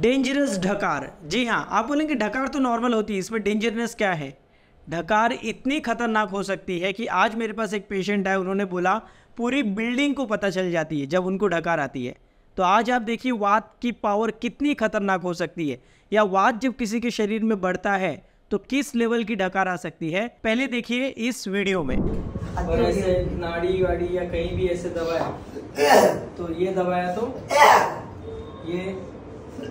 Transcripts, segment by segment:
dangerous ढकार जी हाँ आप बोलेंगे ढकार तो नॉर्मल होती है इसमें डेंजरनेस क्या है ढकार इतनी खतरनाक हो सकती है कि आज मेरे पास एक पेशेंट है उन्होंने बोला पूरी बिल्डिंग को पता चल जाती है जब उनको ढकार आती है तो आज आप देखिए वात की पावर कितनी खतरनाक हो सकती है या वात जब किसी के शरीर में बढ़ता है तो किस लेवल की ढकार आ सकती है पहले देखिए इस वीडियो में और ऐसे नाड़ी वाड़ी या कहीं भी ऐसे दवा तो ये दवाया तो ये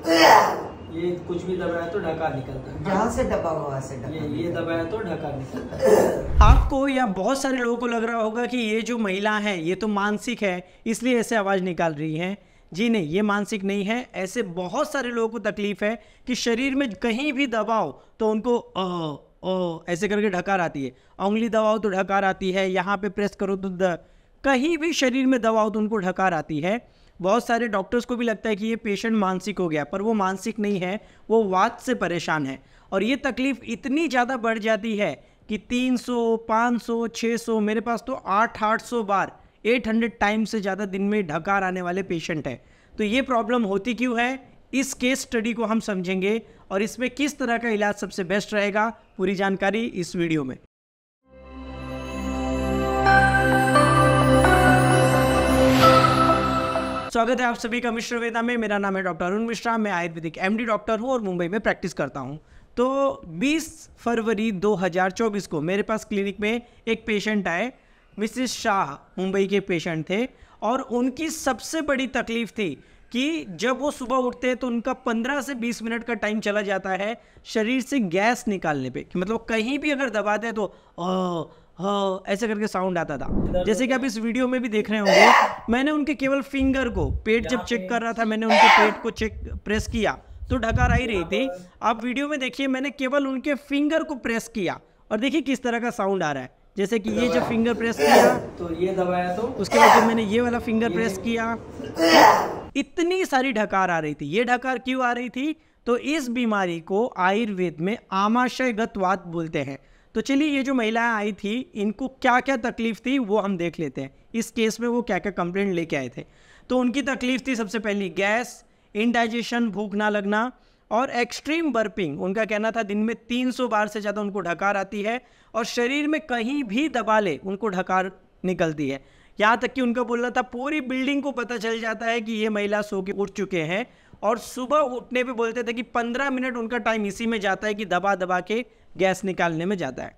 ये कुछ भी दबाया तो ढका निकलता है यहाँ से दबा हुआ से ये, ये दबाया तो ढका निकलता है आपको या बहुत सारे लोगों को लग रहा होगा कि ये जो महिला है ये तो मानसिक है इसलिए ऐसे आवाज़ निकाल रही है जी नहीं ये मानसिक नहीं है ऐसे बहुत सारे लोगों को तकलीफ है कि शरीर में कहीं भी दबाओ तो उनको ओ ओ ऐसे करके ढकार आती है उंगली दबाओ तो ढकार आती है यहाँ पे प्रेस करो तो कहीं भी शरीर में दबाओ तो उनको ढकार आती है बहुत सारे डॉक्टर्स को भी लगता है कि ये पेशेंट मानसिक हो गया पर वो मानसिक नहीं है वो वात से परेशान है और ये तकलीफ़ इतनी ज़्यादा बढ़ जाती है कि 300, 500, 600 मेरे पास तो 8-800 बार 800 टाइम से ज़्यादा दिन में ढकार आने वाले पेशेंट हैं तो ये प्रॉब्लम होती क्यों है इस केस स्टडी को हम समझेंगे और इसमें किस तरह का इलाज सबसे बेस्ट रहेगा पूरी जानकारी इस वीडियो में स्वागत है आप सभी का मिश्र वेदा में मेरा नाम है डॉक्टर अरुण मिश्रा मैं आयुर्वेदिक एमडी डॉक्टर हूँ और मुंबई में प्रैक्टिस करता हूँ तो 20 फरवरी 2024 को मेरे पास क्लिनिक में एक पेशेंट आए मिसिस शाह मुंबई के पेशेंट थे और उनकी सबसे बड़ी तकलीफ थी कि जब वो सुबह उठते हैं तो उनका 15 से 20 मिनट का टाइम चला जाता है शरीर से गैस निकालने पे कि मतलब कहीं भी अगर दबाते हैं तो हाँ, ऐसे करके साउंड आता था जैसे कि आप इस वीडियो में भी देख रहे होंगे मैंने उनके केवल फिंगर को पेट जब चेक कर रहा था मैंने उनके पेट को चेक प्रेस किया तो डकार आ ही रही थी आप वीडियो में देखिए मैंने केवल उनके फिंगर को प्रेस किया और देखिए किस तरह का साउंड आ रहा है जैसे कि ये जब फिंगर प्रेस किया तो ये दबाया तो उसके बाद जब मैंने ये वाला फिंगर ये प्रेस किया इतनी सारी ढकार आ रही थी ये ढकार क्यों आ रही थी तो इस बीमारी को आयुर्वेद में आमाशयगतवात बोलते हैं तो चलिए ये जो महिलाएं आई थी इनको क्या क्या तकलीफ थी वो हम देख लेते हैं इस केस में वो क्या क्या कंप्लेंट लेके आए थे तो उनकी तकलीफ थी सबसे पहली गैस इनडाइजेशन भूख ना लगना और एक्सट्रीम बर्पिंग उनका कहना था दिन में 300 बार से ज़्यादा उनको ढकार आती है और शरीर में कहीं भी दबा ले उनको ढकार निकलती है यहाँ तक कि उनका बोलना था पूरी बिल्डिंग को पता चल जाता है कि ये महिला सो के उठ चुके हैं और सुबह उठने पे बोलते थे कि पंद्रह मिनट उनका टाइम इसी में जाता है कि दबा दबा के गैस निकालने में जाता है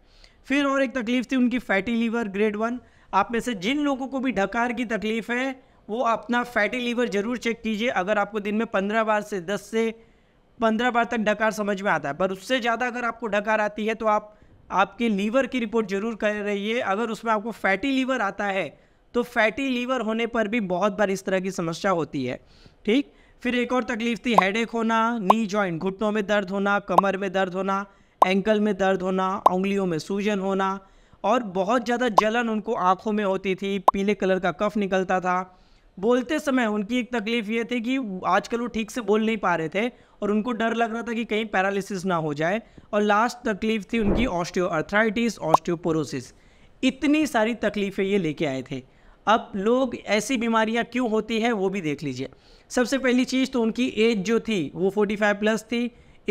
फिर और एक तकलीफ़ थी उनकी फैटी लीवर ग्रेड वन आप में से जिन लोगों को भी ढकार की तकलीफ़ है वो अपना फैटी लीवर ज़रूर चेक कीजिए अगर आपको दिन में पंद्रह बार से दस से पंद्रह बार तक ढकार समझ में आता है पर उससे ज़्यादा अगर आपको ढकार आती है तो आप आपके लीवर की रिपोर्ट ज़रूर कर रही है अगर उसमें आपको फैटी लीवर आता है तो फैटी लीवर होने पर भी बहुत बार इस तरह की समस्या होती है ठीक फिर एक और तकलीफ थी हेडेक होना नी जॉइंट घुटनों में दर्द होना कमर में दर्द होना एंकल में दर्द होना उंगलियों में सूजन होना और बहुत ज़्यादा जलन उनको आँखों में होती थी पीले कलर का कफ निकलता था बोलते समय उनकी एक तकलीफ़ ये थी कि आजकल वो ठीक से बोल नहीं पा रहे थे और उनको डर लग रहा था कि कहीं पैरालिसिस ना हो जाए और लास्ट तकलीफ थी उनकी ऑस्टियो ऑस्टियोपोरोसिस इतनी सारी तकलीफ़ें ये लेके आए थे अब लोग ऐसी बीमारियां क्यों होती हैं वो भी देख लीजिए सबसे पहली चीज़ तो उनकी एज जो थी वो 45 प्लस थी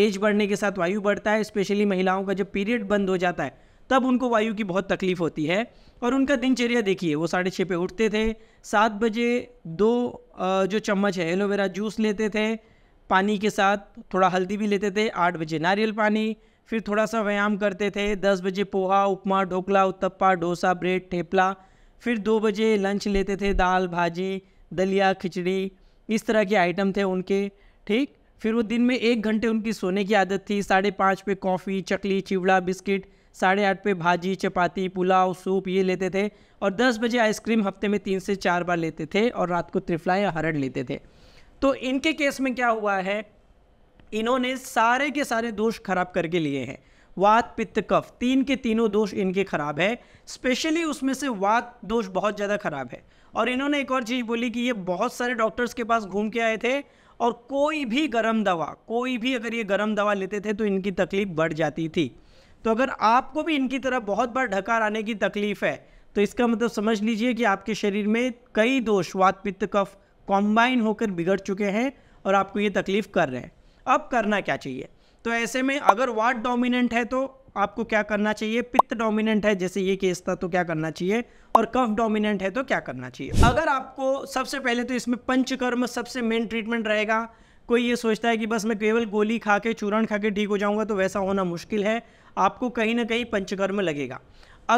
एज बढ़ने के साथ वायु बढ़ता है स्पेशली महिलाओं का जब पीरियड बंद हो जाता है तब उनको वायु की बहुत तकलीफ़ होती है और उनका दिनचर्या देखिए वो साढ़े छः पे उठते थे सात बजे दो जो चम्मच है एलोवेरा जूस लेते थे पानी के साथ थोड़ा हल्दी भी लेते थे आठ बजे नारियल पानी फिर थोड़ा सा व्यायाम करते थे दस बजे पोहा उपमा ढोकला उत्तप्पा डोसा ब्रेड ठेपला फिर दो बजे लंच लेते थे दाल भाजी दलिया खिचड़ी इस तरह के आइटम थे उनके ठीक फिर वो दिन में एक घंटे उनकी सोने की आदत थी साढ़े पाँच पे कॉफ़ी चकली चिवड़ा बिस्किट साढ़े आठ पे भाजी चपाती पुलाव सूप ये लेते थे और दस बजे आइसक्रीम हफ्ते में तीन से चार बार लेते थे और रात को त्रिफला या हरड़ लेते थे तो इनके केस में क्या हुआ है इन्होंने सारे के सारे दोष खराब करके लिए हैं वात पित्त कफ तीन के तीनों दोष इनके खराब है स्पेशली उसमें से वात दोष बहुत ज़्यादा खराब है और इन्होंने एक और चीज़ बोली कि ये बहुत सारे डॉक्टर्स के पास घूम के आए थे और कोई भी गर्म दवा कोई भी अगर ये गर्म दवा लेते थे तो इनकी तकलीफ़ बढ़ जाती थी तो अगर आपको भी इनकी तरह बहुत बार ढकार आने की तकलीफ़ है तो इसका मतलब समझ लीजिए कि आपके शरीर में कई दोष वात पित्त कफ कॉम्बाइन होकर बिगड़ चुके हैं और आपको ये तकलीफ़ कर रहे हैं अब करना क्या चाहिए तो ऐसे में अगर वाट डोमिनेंट है तो आपको क्या करना चाहिए पित्त डोमिनेंट है जैसे ये केस था तो क्या करना चाहिए और कफ डोमिनेंट है तो क्या करना चाहिए अगर आपको सबसे पहले तो इसमें पंचकर्म सबसे मेन ट्रीटमेंट रहेगा कोई ये सोचता है कि बस मैं केवल गोली खा के चूरण खा के ठीक हो जाऊंगा तो वैसा होना मुश्किल है आपको कहीं ना कहीं पंचकर्म लगेगा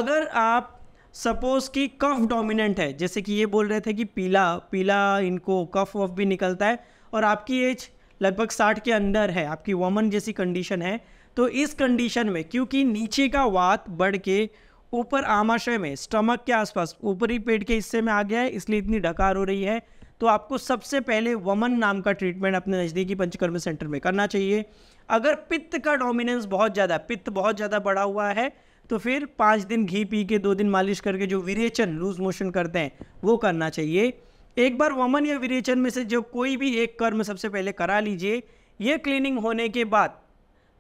अगर आप सपोज़ कि कफ डोमिनेंट है जैसे कि ये बोल रहे थे कि पीला पीला इनको कफ वफ भी निकलता है और आपकी एज लगभग साठ के अंदर है आपकी वमन जैसी कंडीशन है तो इस कंडीशन में क्योंकि नीचे का वात बढ़ के ऊपर आमाशय में स्टमक के आसपास ऊपरी पेट के हिस्से में आ गया है इसलिए इतनी डकार हो रही है तो आपको सबसे पहले वमन नाम का ट्रीटमेंट अपने नज़दीकी पंचकर्म सेंटर में करना चाहिए अगर पित्त का डोमिनेंस बहुत ज़्यादा पित्त बहुत ज़्यादा बढ़ा हुआ है तो फिर पाँच दिन घी पी के दो दिन मालिश करके जो विरेचन लूज मोशन करते हैं वो करना चाहिए एक बार वमन या विरेचन में से जो कोई भी एक कर्म सबसे पहले करा लीजिए ये क्लीनिंग होने के बाद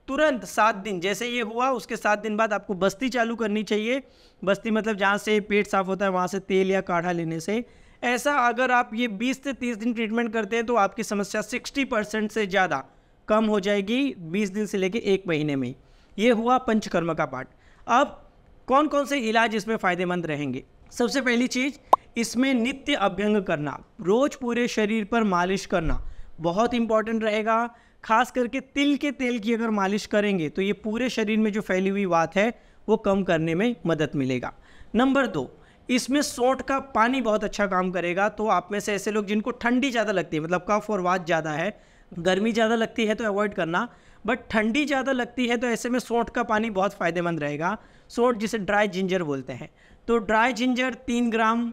तुरंत सात दिन जैसे ये हुआ उसके सात दिन बाद आपको बस्ती चालू करनी चाहिए बस्ती मतलब जहाँ से पेट साफ होता है वहाँ से तेल या काढ़ा लेने से ऐसा अगर आप ये 20 से 30 दिन ट्रीटमेंट करते हैं तो आपकी समस्या 60 परसेंट से ज़्यादा कम हो जाएगी 20 दिन से लेकर एक महीने में ये हुआ पंचकर्म का पाठ अब कौन कौन से इलाज इसमें फ़ायदेमंद रहेंगे सबसे पहली चीज़ इसमें नित्य अभ्यंग करना रोज़ पूरे शरीर पर मालिश करना बहुत इंपॉर्टेंट रहेगा खास करके तिल के तेल की अगर मालिश करेंगे तो ये पूरे शरीर में जो फैली हुई बात है वो कम करने में मदद मिलेगा नंबर दो इसमें सोट का पानी बहुत अच्छा काम करेगा तो आप में से ऐसे लोग जिनको ठंडी ज़्यादा लगती है मतलब कफ और वात ज़्यादा है गर्मी ज़्यादा लगती है तो अवॉइड करना बट ठंडी ज़्यादा लगती है तो ऐसे में सोट का पानी बहुत फ़ायदेमंद रहेगा सोट जिसे ड्राई जिंजर बोलते हैं तो ड्राई जिंजर तीन ग्राम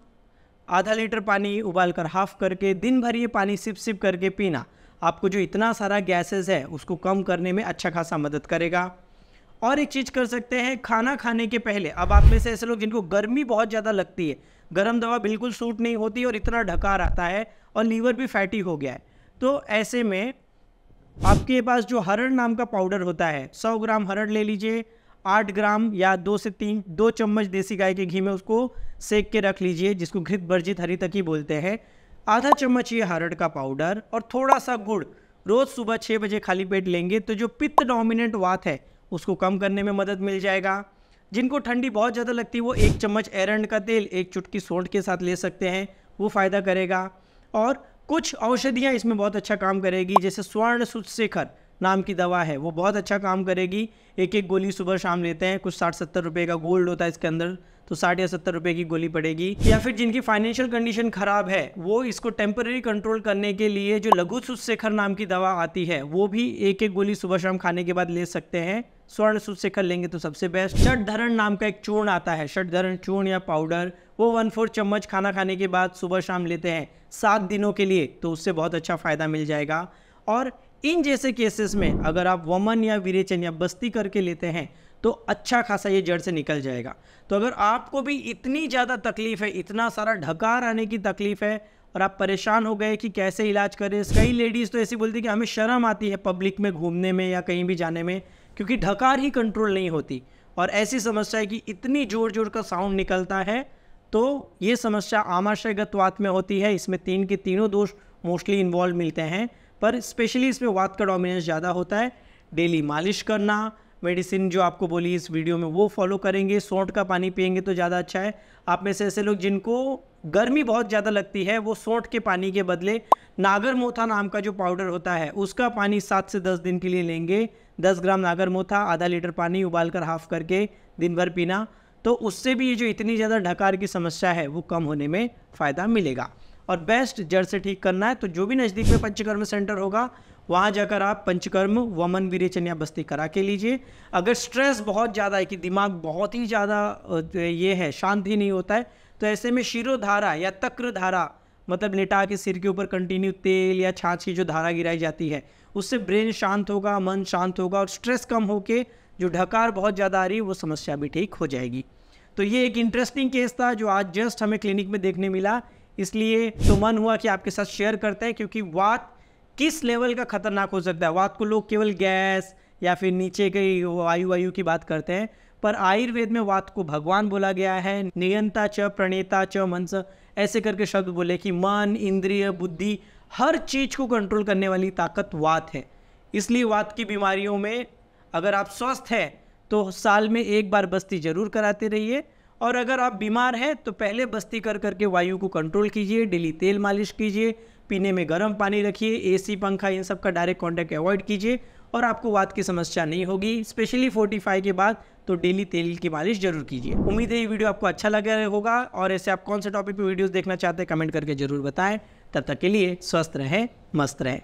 आधा लीटर पानी उबाल कर हाफ करके दिन भर ये पानी सिप सिप करके पीना आपको जो इतना सारा गैसेस है उसको कम करने में अच्छा खासा मदद करेगा और एक चीज़ कर सकते हैं खाना खाने के पहले अब आप में से ऐसे लोग जिनको गर्मी बहुत ज़्यादा लगती है गर्म दवा बिल्कुल सूट नहीं होती और इतना ढका रहता है और लीवर भी फैटी हो गया है तो ऐसे में आपके पास जो हरड़ नाम का पाउडर होता है सौ ग्राम हरड़ ले लीजिए आठ ग्राम या दो से तीन दो चम्मच देसी गाय के घी में उसको सेक के रख लीजिए जिसको घृत वर्जित हरी तकी बोलते हैं आधा चम्मच ये हरड़ का पाउडर और थोड़ा सा गुड़ रोज़ सुबह छः बजे खाली पेट लेंगे तो जो पित्त डोमिनेंट वात है उसको कम करने में मदद मिल जाएगा जिनको ठंडी बहुत ज़्यादा लगती है वो एक चम्मच एरंड का तेल एक चुटकी सोंठ के साथ ले सकते हैं वो फ़ायदा करेगा और कुछ औषधियाँ इसमें बहुत अच्छा काम करेगी जैसे स्वर्ण सुत शेखर नाम की दवा है वो बहुत अच्छा काम करेगी एक एक गोली सुबह शाम लेते हैं कुछ साठ सत्तर रुपये का गोल्ड होता है इसके अंदर तो साठ या सत्तर रुपये की गोली पड़ेगी या फिर जिनकी फाइनेंशियल कंडीशन खराब है वो इसको टेम्पररी कंट्रोल करने के लिए जो लघु सुशेखर नाम की दवा आती है वो भी एक एक गोली सुबह शाम खाने के बाद ले सकते हैं स्वर्ण सुशेखर लेंगे तो सबसे बेस्ट शट धरण नाम का एक चूर्ण आता है शट धरण चूर्ण या पाउडर वो वन फोर चम्मच खाना खाने के बाद सुबह शाम लेते हैं सात दिनों के लिए तो उससे बहुत अच्छा फ़ायदा मिल जाएगा और इन जैसे केसेस में अगर आप वमन या विरेचन या बस्ती करके लेते हैं तो अच्छा खासा ये जड़ से निकल जाएगा तो अगर आपको भी इतनी ज़्यादा तकलीफ़ है इतना सारा ढकार आने की तकलीफ़ है और आप परेशान हो गए कि कैसे इलाज करें कई लेडीज़ तो ऐसी बोलती कि हमें शर्म आती है पब्लिक में घूमने में या कहीं भी जाने में क्योंकि ढकार ही कंट्रोल नहीं होती और ऐसी समस्या है कि इतनी ज़ोर जोर का साउंड निकलता है तो ये समस्या आमाशयगत वात में होती है इसमें तीन के तीनों दोष मोस्टली इन्वॉल्व मिलते हैं पर स्पेशली इसमें वात का डोमिनेंस ज़्यादा होता है डेली मालिश करना मेडिसिन जो आपको बोली इस वीडियो में वो फॉलो करेंगे सौंठ का पानी पियेंगे तो ज़्यादा अच्छा है आप में से ऐसे लोग जिनको गर्मी बहुत ज़्यादा लगती है वो सौंठ के पानी के बदले नागर मोथा नाम का जो पाउडर होता है उसका पानी सात से दस दिन के लिए लेंगे दस ग्राम नागर मोथा आधा लीटर पानी उबाल कर हाफ करके दिन भर पीना तो उससे भी ये जो इतनी ज़्यादा ढकार की समस्या है वो कम होने में फ़ायदा मिलेगा और बेस्ट जड़ से ठीक करना है तो जो भी नज़दीक में पंचकर्म सेंटर होगा वहाँ जाकर आप पंचकर्म वमन विरेचन या बस्ती करा के लीजिए अगर स्ट्रेस बहुत ज़्यादा है कि दिमाग बहुत ही ज़्यादा ये है शांति नहीं होता है तो ऐसे में शिरोधारा या तक्र धारा मतलब लिटा के सिर के ऊपर कंटिन्यू तेल या छाछ की जो धारा गिराई जाती है उससे ब्रेन शांत होगा मन शांत होगा और स्ट्रेस कम होके जो ढकार बहुत ज़्यादा आ रही है वो समस्या भी ठीक हो जाएगी तो ये एक इंटरेस्टिंग केस था जो आज जस्ट हमें क्लिनिक में देखने मिला इसलिए तो मन हुआ कि आपके साथ शेयर करते हैं क्योंकि वात किस लेवल का खतरनाक हो सकता है वात को लोग केवल गैस या फिर नीचे के वायु वायु की बात करते हैं पर आयुर्वेद में वात को भगवान बोला गया है नियंता च प्रणेता च मनस ऐसे करके शब्द बोले कि मन इंद्रिय बुद्धि हर चीज़ को कंट्रोल करने वाली ताकत वात है इसलिए वात की बीमारियों में अगर आप स्वस्थ हैं तो साल में एक बार बस्ती ज़रूर कराते रहिए और अगर आप बीमार हैं तो पहले बस्ती कर करके वायु को कंट्रोल कीजिए डेली तेल मालिश कीजिए पीने में गर्म पानी रखिए एसी पंखा इन सब का डायरेक्ट कॉन्टैक्ट अवॉइड कीजिए और आपको वात की समस्या नहीं होगी स्पेशली 45 के बाद तो डेली तेल की मालिश जरूर कीजिए उम्मीद है ये वीडियो आपको अच्छा लगा होगा और ऐसे आप कौन से टॉपिक पे वीडियोस देखना चाहते हैं कमेंट करके जरूर बताएं तब तक के लिए स्वस्थ रहें मस्त रहें